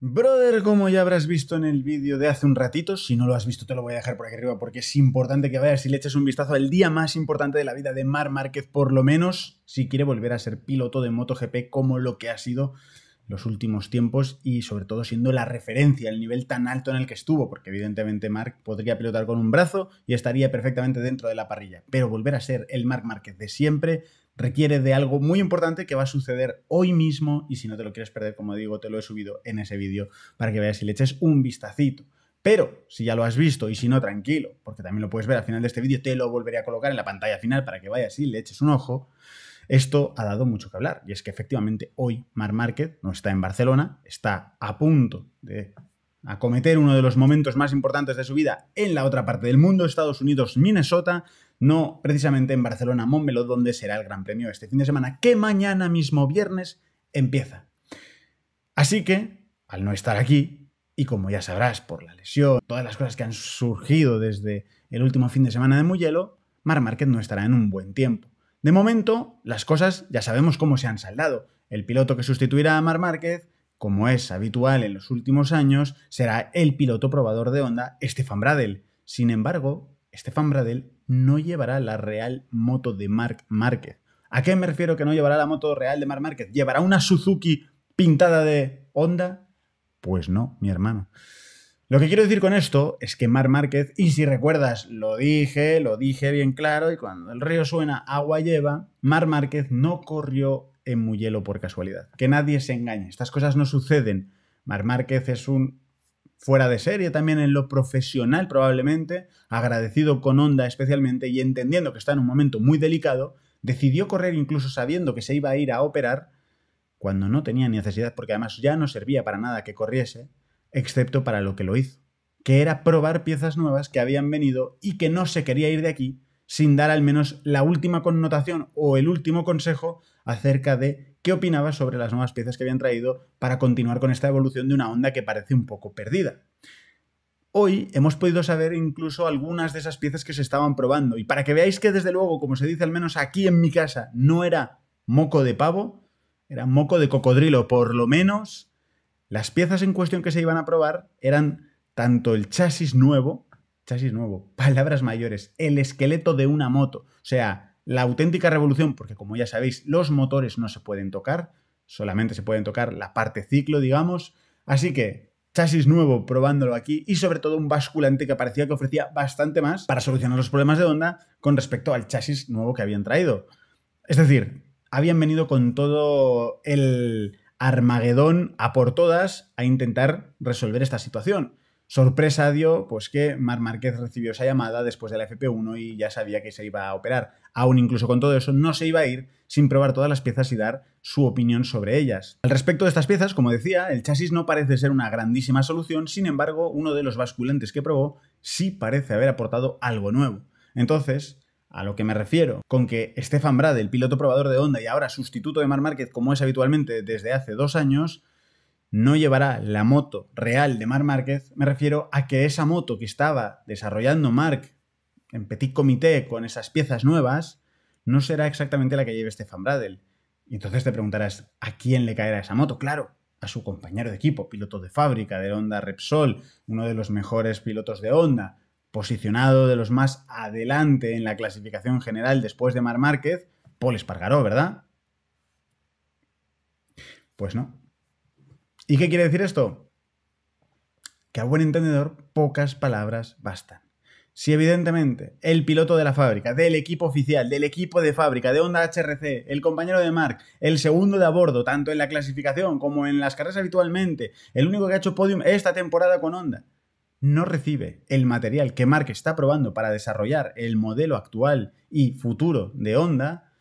Brother, como ya habrás visto en el vídeo de hace un ratito, si no lo has visto te lo voy a dejar por aquí arriba porque es importante que vayas y le eches un vistazo al día más importante de la vida de Marc Márquez, por lo menos si quiere volver a ser piloto de MotoGP como lo que ha sido los últimos tiempos y sobre todo siendo la referencia, el nivel tan alto en el que estuvo, porque evidentemente Marc podría pilotar con un brazo y estaría perfectamente dentro de la parrilla, pero volver a ser el Marc Márquez de siempre requiere de algo muy importante que va a suceder hoy mismo y si no te lo quieres perder, como digo, te lo he subido en ese vídeo para que veas y le eches un vistacito. Pero si ya lo has visto y si no, tranquilo, porque también lo puedes ver al final de este vídeo, te lo volveré a colocar en la pantalla final para que vayas y le eches un ojo. Esto ha dado mucho que hablar y es que efectivamente hoy Mar Market no está en Barcelona, está a punto de acometer uno de los momentos más importantes de su vida en la otra parte del mundo, Estados Unidos, Minnesota, no precisamente en Barcelona, Montmeló, donde será el Gran Premio este fin de semana, que mañana mismo viernes empieza. Así que, al no estar aquí, y como ya sabrás por la lesión, todas las cosas que han surgido desde el último fin de semana de Muyelo, Mar Márquez no estará en un buen tiempo. De momento, las cosas ya sabemos cómo se han saldado. El piloto que sustituirá a Mar Márquez, como es habitual en los últimos años, será el piloto probador de onda, Stefan Bradel. Sin embargo, Stefan Bradel no llevará la real moto de Marc Márquez. ¿A qué me refiero que no llevará la moto real de Marc Márquez? ¿Llevará una Suzuki pintada de Honda? Pues no, mi hermano. Lo que quiero decir con esto es que Marc Márquez, y si recuerdas, lo dije, lo dije bien claro, y cuando el río suena, agua lleva, Marc Márquez no corrió en Muyelo por casualidad. Que nadie se engañe, estas cosas no suceden. Marc Márquez es un fuera de serie, también en lo profesional probablemente, agradecido con onda especialmente y entendiendo que está en un momento muy delicado, decidió correr incluso sabiendo que se iba a ir a operar cuando no tenía necesidad, porque además ya no servía para nada que corriese, excepto para lo que lo hizo, que era probar piezas nuevas que habían venido y que no se quería ir de aquí sin dar al menos la última connotación o el último consejo acerca de qué opinaba sobre las nuevas piezas que habían traído para continuar con esta evolución de una onda que parece un poco perdida. Hoy hemos podido saber incluso algunas de esas piezas que se estaban probando y para que veáis que desde luego, como se dice al menos aquí en mi casa, no era moco de pavo, era moco de cocodrilo por lo menos, las piezas en cuestión que se iban a probar eran tanto el chasis nuevo, chasis nuevo, palabras mayores, el esqueleto de una moto, o sea, la auténtica revolución, porque como ya sabéis, los motores no se pueden tocar, solamente se pueden tocar la parte ciclo, digamos. Así que chasis nuevo probándolo aquí y sobre todo un basculante que parecía que ofrecía bastante más para solucionar los problemas de onda con respecto al chasis nuevo que habían traído. Es decir, habían venido con todo el Armagedón a por todas a intentar resolver esta situación. Sorpresa dio pues que Mar Márquez recibió esa llamada después de la FP1 y ya sabía que se iba a operar. Aún incluso con todo eso no se iba a ir sin probar todas las piezas y dar su opinión sobre ellas. Al respecto de estas piezas, como decía, el chasis no parece ser una grandísima solución, sin embargo, uno de los basculantes que probó sí parece haber aportado algo nuevo. Entonces, a lo que me refiero, con que Stefan Brad, el piloto probador de Honda y ahora sustituto de Mar Márquez como es habitualmente desde hace dos años, no llevará la moto real de Marc Márquez, me refiero a que esa moto que estaba desarrollando Marc en petit comité con esas piezas nuevas, no será exactamente la que lleve Stefan Bradel. Y entonces te preguntarás, ¿a quién le caerá esa moto? Claro, a su compañero de equipo, piloto de fábrica de Honda Repsol, uno de los mejores pilotos de Honda, posicionado de los más adelante en la clasificación general después de Mar Márquez, Paul Espargaró, ¿verdad? Pues no, ¿Y qué quiere decir esto? Que a buen entendedor pocas palabras bastan. Si evidentemente el piloto de la fábrica, del equipo oficial, del equipo de fábrica, de Honda HRC, el compañero de Mark, el segundo de a bordo, tanto en la clasificación como en las carreras habitualmente, el único que ha hecho podium esta temporada con Honda, no recibe el material que Mark está probando para desarrollar el modelo actual y futuro de Honda,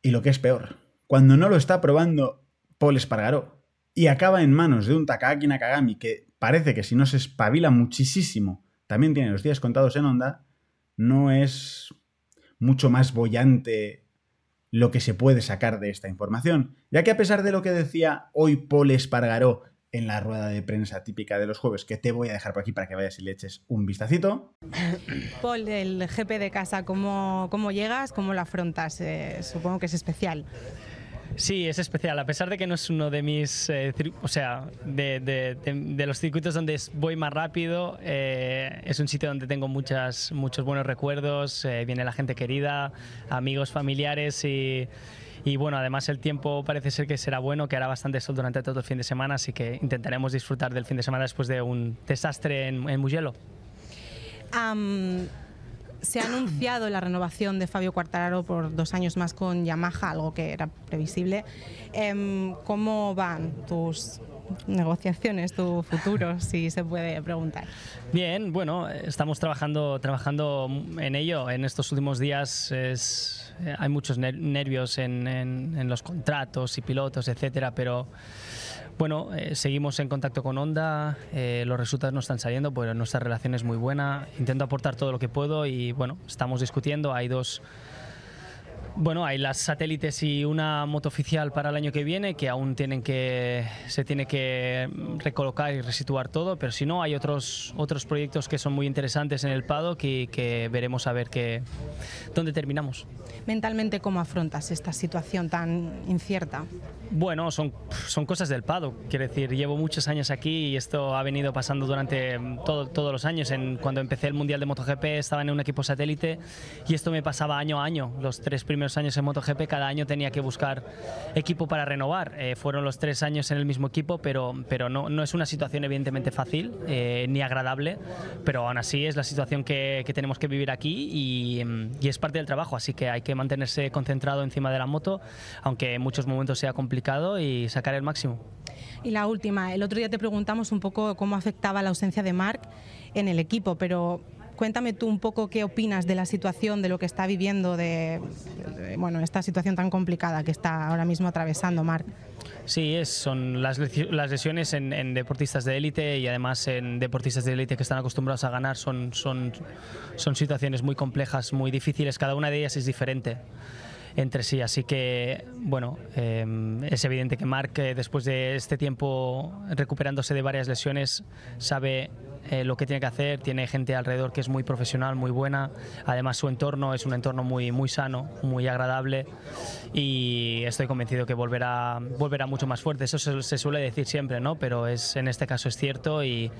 y lo que es peor, cuando no lo está probando Paul Espargaró y acaba en manos de un Takaki Nakagami que parece que si no se espabila muchísimo también tiene los días contados en onda, no es mucho más bollante lo que se puede sacar de esta información, ya que a pesar de lo que decía hoy Paul Espargaró en la rueda de prensa típica de los jueves, que te voy a dejar por aquí para que vayas y le eches un vistacito. Paul, el jefe de casa, ¿cómo, llegas? ¿Cómo lo afrontas? Eh, supongo que es especial. Sí, es especial, a pesar de que no es uno de mis, eh, o sea, de, los circuitos donde voy más rápido, eh, es un sitio donde tengo muchas, muchos buenos recuerdos, eh, viene la gente querida, amigos, familiares y, bueno, además el tiempo parece ser que será bueno, que hará bastante sol durante todo el fin de semana, así que intentaremos disfrutar del fin de semana después de un desastre en, Mugello se ha anunciado la renovación de Fabio Quartararo por dos años más con Yamaha, algo que era previsible. Em, ¿Cómo van tus negociaciones, tu futuro, si se puede preguntar? Bien, bueno, estamos trabajando, trabajando en ello. En estos últimos días es eh, hay muchos nervios en, los contratos y pilotos, etcétera, pero bueno, eh, seguimos en contacto con Honda, eh, los resultados no están saliendo, pero nuestra relación es muy buena, intento aportar todo lo que puedo y bueno, estamos discutiendo, hay dos bueno, hay las satélites y una moto oficial para el año que viene que aún tienen que se tiene que recolocar y resituar todo, pero si no hay otros otros proyectos que son muy interesantes en el PADO que veremos a ver qué dónde terminamos. Mentalmente cómo afrontas esta situación tan incierta? Bueno, son son cosas del PADO, quiero decir, llevo muchos años aquí y esto ha venido pasando durante todos los años en cuando empecé el Mundial de MotoGP estaba en un equipo satélite y esto me pasaba año a año, los tres primeros años en MotoGP cada año tenía que buscar equipo para renovar. Eh, fueron los tres años en el mismo equipo, pero, pero no, no es una situación evidentemente fácil eh, ni agradable, pero aún así es la situación que, tenemos que vivir aquí y, mm, y, es parte del trabajo, así que hay que mantenerse concentrado encima de la moto, aunque en muchos momentos sea complicado y sacar el máximo. Y la última, el otro día te preguntamos un poco cómo afectaba la ausencia de Marc en el equipo, pero Cuéntame tú un poco qué opinas de la situación, de lo que está viviendo, de, bueno, esta situación tan complicada que está ahora mismo atravesando Marc. Sí, es, son las, lesiones en, deportistas de élite y además en deportistas de élite que están acostumbrados a ganar son, son, situaciones muy complejas, muy difíciles, cada una de ellas es diferente entre sí. Así que, bueno, eh, es evidente que Marc, eh, después de este tiempo recuperándose de varias lesiones, sabe eh, lo que tiene que hacer, tiene gente alrededor que es muy profesional, muy buena, además su entorno es un entorno muy, muy sano, muy agradable y estoy convencido que volverá, volverá mucho más fuerte, eso se, suele decir siempre, ¿no? pero es, en este caso es cierto y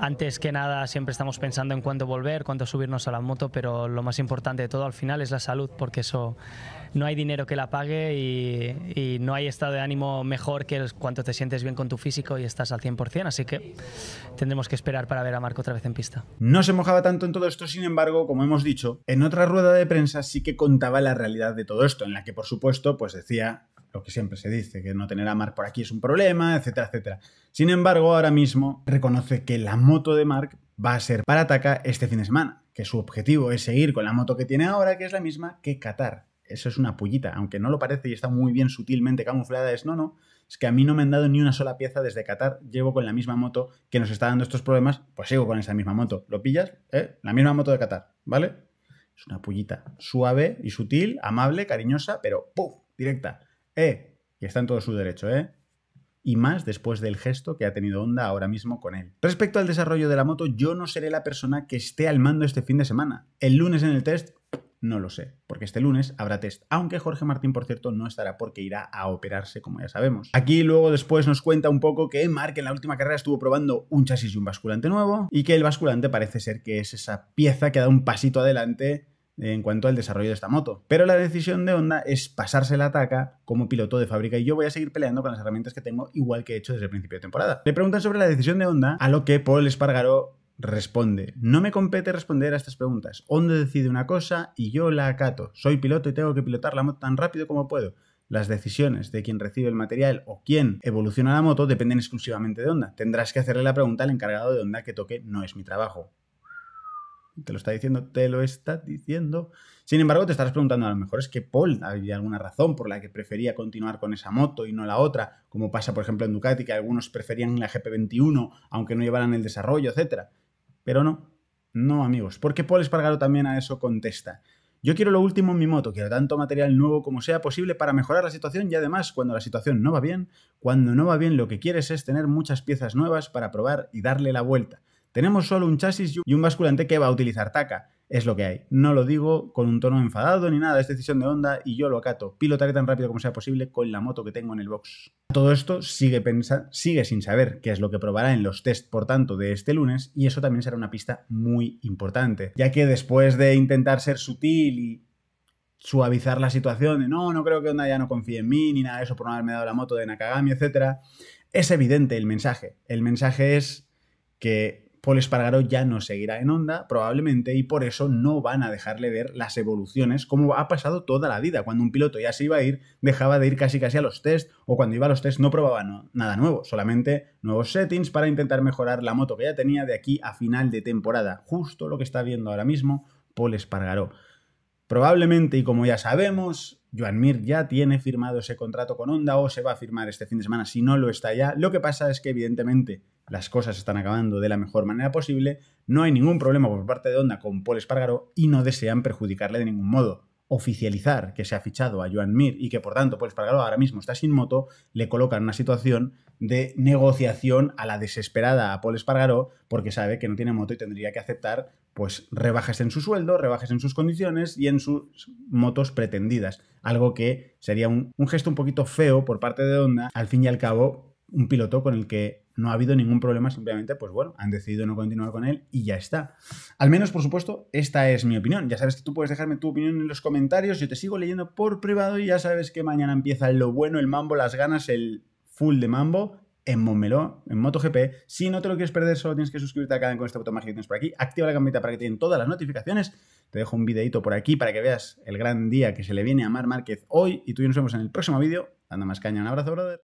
antes que nada siempre estamos pensando en cuándo volver, cuándo subirnos a la moto, pero lo más importante de todo al final es la salud, porque eso no hay dinero que la pague y, y no hay estado de ánimo mejor que cuando te sientes bien con tu físico y estás al 100%, así que tendremos que esperar para ver a Marco otra vez en pista. No se mojaba tanto en todo esto, sin embargo, como hemos dicho, en otra rueda de prensa sí que contaba la realidad de todo esto, en la que por supuesto pues decía lo que siempre se dice, que no tener a Mark por aquí es un problema, etcétera, etcétera. Sin embargo, ahora mismo reconoce que la moto de Mark va a ser para ataca este fin de semana, que su objetivo es seguir con la moto que tiene ahora, que es la misma que Qatar eso es una pullita, aunque no lo parece y está muy bien sutilmente camuflada, es no, no, es que a mí no me han dado ni una sola pieza desde Qatar, llevo con la misma moto que nos está dando estos problemas, pues sigo con esa misma moto, ¿lo pillas? ¿Eh? La misma moto de Qatar, ¿vale? Es una pullita suave y sutil, amable, cariñosa, pero ¡pum! directa. ¡Eh! Y está en todo su derecho, ¿eh? y más después del gesto que ha tenido Honda ahora mismo con él. Respecto al desarrollo de la moto, yo no seré la persona que esté al mando este fin de semana. El lunes en el test no lo sé, porque este lunes habrá test, aunque Jorge Martín, por cierto, no estará porque irá a operarse, como ya sabemos. Aquí luego después nos cuenta un poco que Mark en la última carrera estuvo probando un chasis y un basculante nuevo, y que el basculante parece ser que es esa pieza que da un pasito adelante en cuanto al desarrollo de esta moto. Pero la decisión de Honda es pasarse la ataca como piloto de fábrica y yo voy a seguir peleando con las herramientas que tengo igual que he hecho desde el principio de temporada. Le preguntan sobre la decisión de Honda, a lo que Paul Espargaró responde. No me compete responder a estas preguntas. Onda decide una cosa y yo la acato. Soy piloto y tengo que pilotar la moto tan rápido como puedo. Las decisiones de quién recibe el material o quién evoluciona la moto dependen exclusivamente de Honda. Tendrás que hacerle la pregunta al encargado de Honda que toque, no es mi trabajo. Te lo está diciendo, te lo está diciendo. Sin embargo, te estarás preguntando a lo mejor es que Paul había alguna razón por la que prefería continuar con esa moto y no la otra, como pasa por ejemplo en Ducati, que algunos preferían la GP21 aunque no llevaran el desarrollo, etcétera. Pero no, no amigos, porque Paul Espargaro también a eso contesta. Yo quiero lo último en mi moto, quiero tanto material nuevo como sea posible para mejorar la situación y además cuando la situación no va bien, cuando no va bien lo que quieres es tener muchas piezas nuevas para probar y darle la vuelta. Tenemos solo un chasis y un basculante que va a utilizar TACA es lo que hay. No lo digo con un tono enfadado ni nada, es decisión de Honda y yo lo acato. Pilotaré tan rápido como sea posible con la moto que tengo en el box. Todo esto sigue, sigue sin saber qué es lo que probará en los test, por tanto, de este lunes y eso también será una pista muy importante, ya que después de intentar ser sutil y suavizar la situación de no, no creo que Honda ya no confíe en mí ni nada de eso por no haberme dado la moto de Nakagami, etc. es evidente el mensaje. El mensaje es que Paul Espargaró ya no seguirá en Honda, probablemente, y por eso no van a dejarle ver las evoluciones, como ha pasado toda la vida. Cuando un piloto ya se iba a ir, dejaba de ir casi casi a los test, o cuando iba a los test no probaba nada nuevo, solamente nuevos settings para intentar mejorar la moto que ya tenía de aquí a final de temporada. Justo lo que está viendo ahora mismo Paul Espargaró. Probablemente, y como ya sabemos, Joan Mir ya tiene firmado ese contrato con Honda o se va a firmar este fin de semana si no lo está ya. Lo que pasa es que, evidentemente, las cosas están acabando de la mejor manera posible, no hay ningún problema por parte de Honda con Paul Espargaró y no desean perjudicarle de ningún modo. Oficializar que se ha fichado a Joan Mir y que por tanto Paul Espargaró ahora mismo está sin moto, le coloca en una situación de negociación a la desesperada a Paul Espargaró porque sabe que no tiene moto y tendría que aceptar pues rebajes en su sueldo, rebajes en sus condiciones y en sus motos pretendidas. Algo que sería un, un gesto un poquito feo por parte de Honda, al fin y al cabo un piloto con el que no ha habido ningún problema, simplemente, pues bueno, han decidido no continuar con él y ya está. Al menos, por supuesto, esta es mi opinión. Ya sabes que tú puedes dejarme tu opinión en los comentarios, yo te sigo leyendo por privado y ya sabes que mañana empieza lo bueno, el mambo, las ganas, el full de mambo en Montmeló, en MotoGP. Si no te lo quieres perder, solo tienes que suscribirte acá canal con este botón mágico que tienes por aquí. Activa la campanita para que te den todas las notificaciones. Te dejo un videito por aquí para que veas el gran día que se le viene a Mar Márquez hoy. Y tú y nos vemos en el próximo vídeo. Dando más caña. Un abrazo, brother.